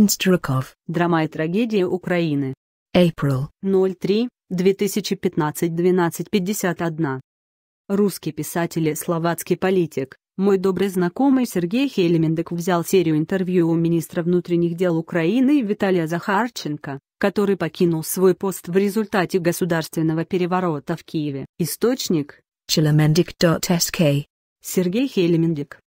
Инструков. Драма и трагедия Украины. April. 03. 2015-1251. Русский писатель и словацкий политик, мой добрый знакомый Сергей Хельмендек взял серию интервью у министра внутренних дел Украины Виталия Захарченко, который покинул свой пост в результате государственного переворота в Киеве. Источник Челемендик.ск Сергей Хельмендик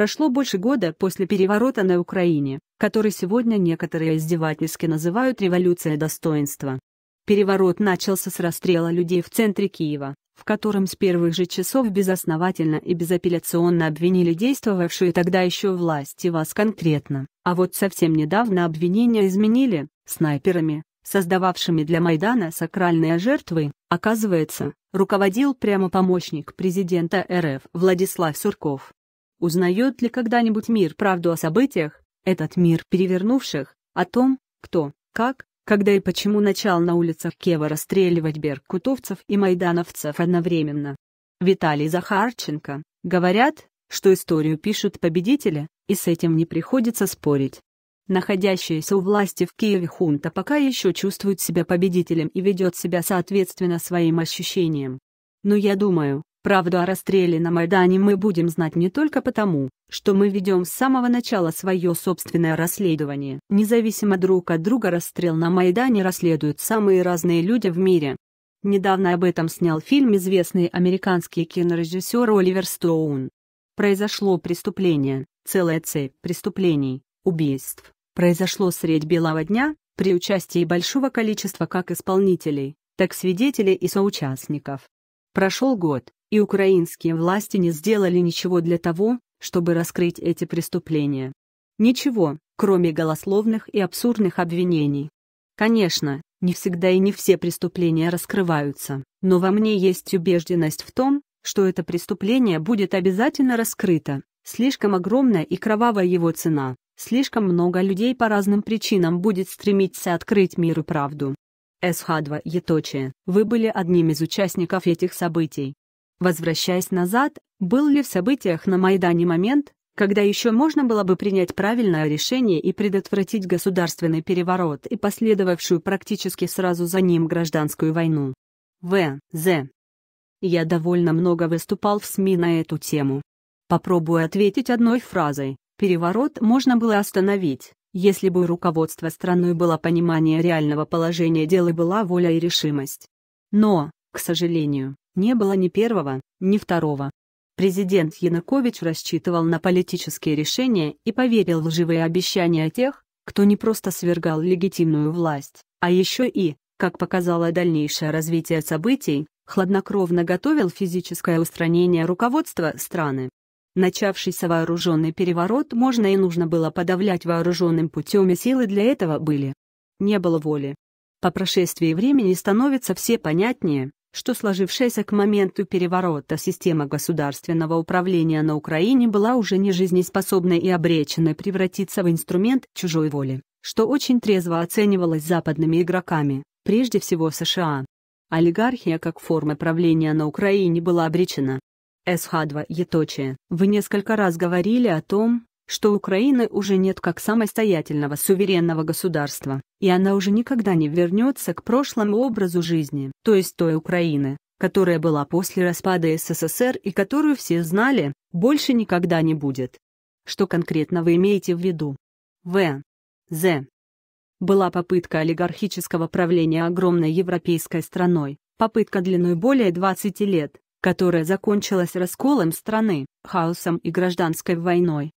Прошло больше года после переворота на Украине, который сегодня некоторые издевательски называют революцией достоинства». Переворот начался с расстрела людей в центре Киева, в котором с первых же часов безосновательно и безапелляционно обвинили действовавшую тогда еще власть и вас конкретно, а вот совсем недавно обвинения изменили, снайперами, создававшими для Майдана сакральные жертвы, оказывается, руководил прямо помощник президента РФ Владислав Сурков. Узнает ли когда-нибудь мир правду о событиях, этот мир перевернувших, о том, кто, как, когда и почему начал на улицах Кева расстреливать беркутовцев и майдановцев одновременно? Виталий Захарченко, говорят, что историю пишут победители, и с этим не приходится спорить. Находящаяся у власти в Киеве хунта пока еще чувствует себя победителем и ведет себя соответственно своим ощущениям. Но я думаю, Правду о расстреле на Майдане мы будем знать не только потому, что мы ведем с самого начала свое собственное расследование. Независимо друг от друга расстрел на Майдане расследуют самые разные люди в мире. Недавно об этом снял фильм известный американский кинорежиссер Оливер Стоун. Произошло преступление, целая цепь преступлений, убийств. Произошло средь белого дня, при участии большого количества как исполнителей, так свидетелей и соучастников. Прошел год, и украинские власти не сделали ничего для того, чтобы раскрыть эти преступления. Ничего, кроме голословных и абсурдных обвинений. Конечно, не всегда и не все преступления раскрываются, но во мне есть убежденность в том, что это преступление будет обязательно раскрыто, слишком огромная и кровавая его цена, слишком много людей по разным причинам будет стремиться открыть миру правду. СХ-2 Еточия, вы были одним из участников этих событий. Возвращаясь назад, был ли в событиях на Майдане момент, когда еще можно было бы принять правильное решение и предотвратить государственный переворот и последовавшую практически сразу за ним гражданскую войну? В. З. Я довольно много выступал в СМИ на эту тему. Попробую ответить одной фразой. Переворот можно было остановить, если бы у руководства страной было понимание реального положения дел и была воля и решимость. Но, к сожалению, не было ни первого, ни второго. Президент Янукович рассчитывал на политические решения и поверил в живые обещания тех, кто не просто свергал легитимную власть, а еще и, как показало дальнейшее развитие событий, хладнокровно готовил физическое устранение руководства страны. Начавшийся вооруженный переворот можно и нужно было подавлять вооруженным путем, и силы для этого были. Не было воли. По прошествии времени становится все понятнее, что сложившаяся к моменту переворота система государственного управления на Украине была уже не жизнеспособной и обреченной превратиться в инструмент чужой воли, что очень трезво оценивалось западными игроками, прежде всего США. Олигархия как форма правления на Украине была обречена. СХ-2 Еточие. Вы несколько раз говорили о том, что Украины уже нет как самостоятельного суверенного государства, и она уже никогда не вернется к прошлому образу жизни, то есть той Украины, которая была после распада СССР и которую все знали, больше никогда не будет. Что конкретно вы имеете в виду? В. З. Была попытка олигархического правления огромной европейской страной, попытка длиной более 20 лет, которая закончилась расколом страны, хаосом и гражданской войной,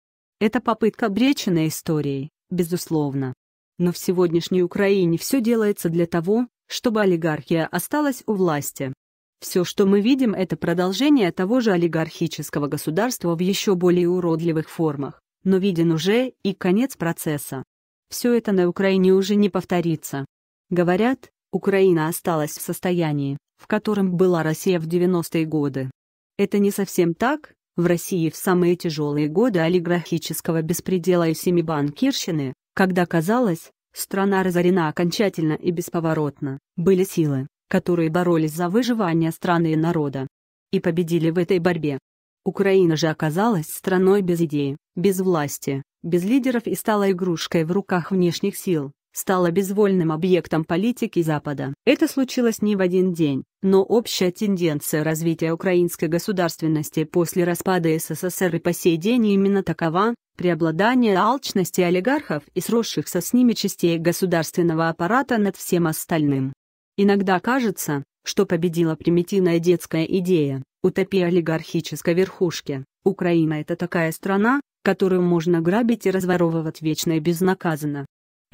это попытка бреченной историей, безусловно. Но в сегодняшней Украине все делается для того, чтобы олигархия осталась у власти. Все, что мы видим, это продолжение того же олигархического государства в еще более уродливых формах, но виден уже и конец процесса. Все это на Украине уже не повторится. Говорят, Украина осталась в состоянии, в котором была Россия в 90-е годы. Это не совсем так, в России в самые тяжелые годы олигархического беспредела и семибанкирщины, когда казалось, страна разорена окончательно и бесповоротно, были силы, которые боролись за выживание страны и народа. И победили в этой борьбе. Украина же оказалась страной без идеи, без власти, без лидеров и стала игрушкой в руках внешних сил стала безвольным объектом политики Запада. Это случилось не в один день, но общая тенденция развития украинской государственности после распада СССР и по сей день именно такова, преобладание алчности олигархов и сросшихся с ними частей государственного аппарата над всем остальным. Иногда кажется, что победила примитивная детская идея, утопия олигархической верхушки. Украина – это такая страна, которую можно грабить и разворовывать вечно и безнаказанно.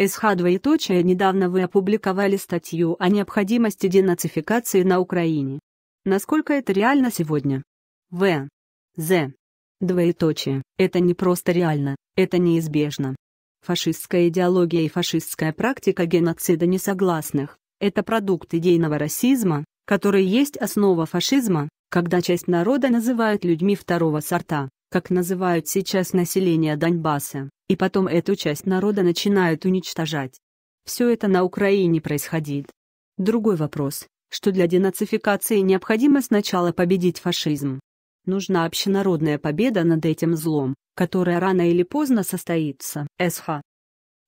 СХ двоеточие недавно вы опубликовали статью о необходимости денацификации на Украине. Насколько это реально сегодня? В. З. Двоеточие. Это не просто реально, это неизбежно. Фашистская идеология и фашистская практика геноцида несогласных – это продукт идейного расизма, который есть основа фашизма, когда часть народа называют людьми второго сорта как называют сейчас население Донбасса, и потом эту часть народа начинают уничтожать. Все это на Украине происходит. Другой вопрос, что для денацификации необходимо сначала победить фашизм. Нужна общенародная победа над этим злом, которая рано или поздно состоится. СХ.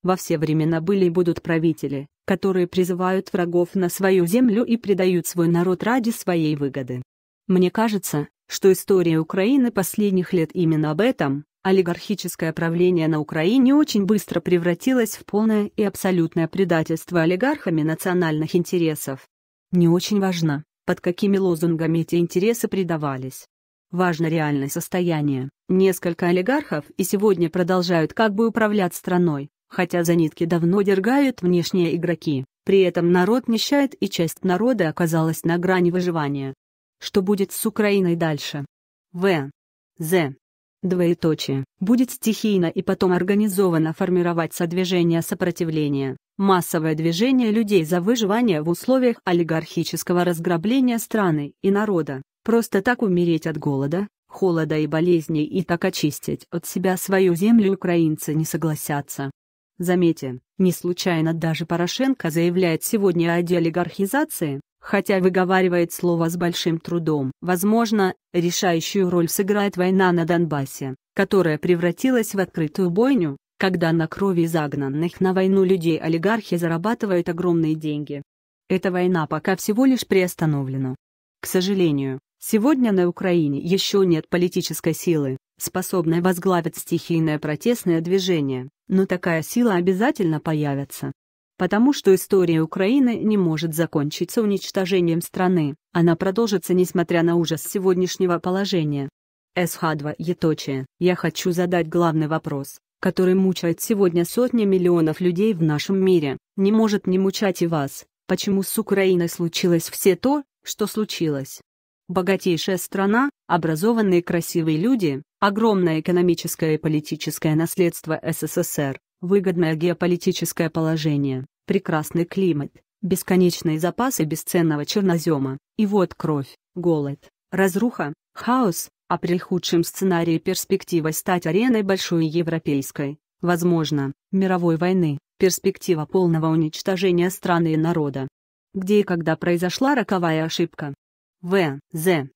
Во все времена были и будут правители, которые призывают врагов на свою землю и предают свой народ ради своей выгоды. Мне кажется, что история Украины последних лет именно об этом, олигархическое правление на Украине очень быстро превратилось в полное и абсолютное предательство олигархами национальных интересов. Не очень важно, под какими лозунгами эти интересы предавались. Важно реальное состояние. Несколько олигархов и сегодня продолжают как бы управлять страной, хотя за нитки давно дергают внешние игроки. При этом народ нищает и часть народа оказалась на грани выживания. Что будет с Украиной дальше? В. З. Двоеточие. Будет стихийно и потом организованно формировать содвижение сопротивления, массовое движение людей за выживание в условиях олигархического разграбления страны и народа, просто так умереть от голода, холода и болезней и так очистить от себя свою землю украинцы не согласятся. Заметьте, не случайно даже Порошенко заявляет сегодня о деолигархизации, хотя выговаривает слово с большим трудом. Возможно, решающую роль сыграет война на Донбассе, которая превратилась в открытую бойню, когда на крови загнанных на войну людей олигархи зарабатывают огромные деньги. Эта война пока всего лишь приостановлена. К сожалению, сегодня на Украине еще нет политической силы, способной возглавить стихийное протестное движение, но такая сила обязательно появится потому что история Украины не может закончиться уничтожением страны, она продолжится несмотря на ужас сегодняшнего положения. СХ-2 Еточия, я хочу задать главный вопрос, который мучает сегодня сотни миллионов людей в нашем мире, не может не мучать и вас, почему с Украиной случилось все то, что случилось. Богатейшая страна, образованные красивые люди, огромное экономическое и политическое наследство СССР, выгодное геополитическое положение, прекрасный климат, бесконечные запасы бесценного чернозема, и вот кровь, голод, разруха, хаос, а при худшем сценарии перспектива стать ареной большой европейской, возможно, мировой войны, перспектива полного уничтожения страны и народа. Где и когда произошла роковая ошибка? В. З.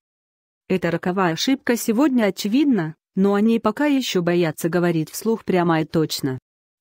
Эта роковая ошибка сегодня очевидна, но они пока еще боятся говорить вслух прямо и точно.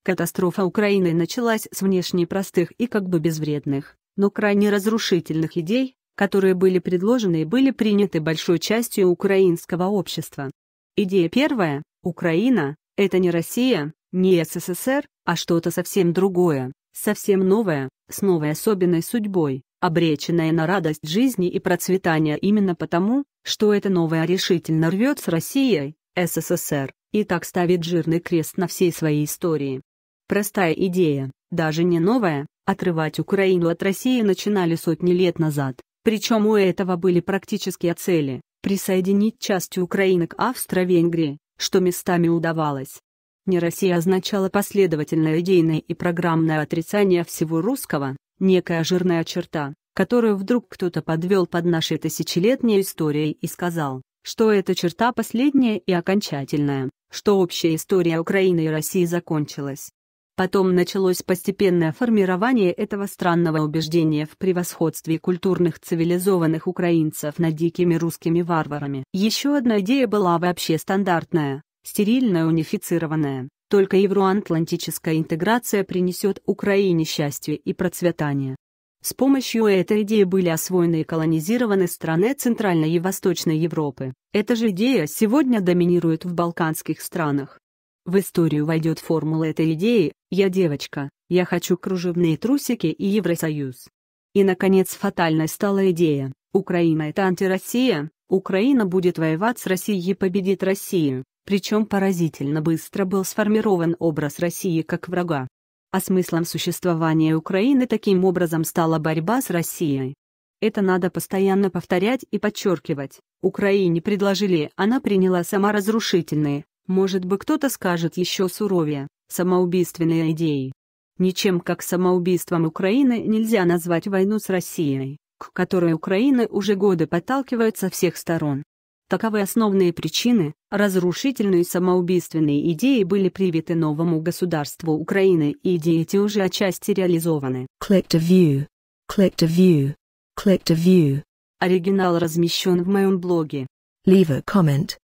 Катастрофа Украины началась с внешне простых и как бы безвредных, но крайне разрушительных идей, которые были предложены и были приняты большой частью украинского общества. Идея первая – Украина – это не Россия, не СССР, а что-то совсем другое, совсем новое, с новой особенной судьбой, обреченная на радость жизни и процветания именно потому, что это новое решительно рвет с Россией, СССР, и так ставит жирный крест на всей своей истории. Простая идея, даже не новая, отрывать Украину от России начинали сотни лет назад, причем у этого были практические цели – присоединить часть Украины к Австро-Венгрии, что местами удавалось. Не Россия означала последовательное идейное и программное отрицание всего русского, некая жирная черта, которую вдруг кто-то подвел под нашей тысячелетней историей и сказал, что эта черта последняя и окончательная, что общая история Украины и России закончилась, Потом началось постепенное формирование этого странного убеждения в превосходстве культурных цивилизованных украинцев над дикими русскими варварами. Еще одна идея была вообще стандартная, стерильная унифицированная. Только евроатлантическая интеграция принесет Украине счастье и процветание. С помощью этой идеи были освоены и колонизированы страны Центральной и Восточной Европы. Эта же идея сегодня доминирует в балканских странах. В историю войдет формула этой идеи «Я девочка, я хочу кружевные трусики и Евросоюз». И, наконец, фатальной стала идея «Украина – это антироссия, Украина будет воевать с Россией и победит Россию», причем поразительно быстро был сформирован образ России как врага. А смыслом существования Украины таким образом стала борьба с Россией. Это надо постоянно повторять и подчеркивать. Украине предложили, она приняла саморазрушительные, может быть кто-то скажет еще суровее, самоубийственные идеи. Ничем как самоубийством Украины нельзя назвать войну с Россией, к которой Украина уже годы подталкивает со всех сторон. Таковы основные причины, разрушительные самоубийственные идеи были привиты новому государству Украины и идеи эти уже отчасти реализованы. Click to view. Click to view. Click to view. Оригинал размещен в моем блоге. Leave a comment.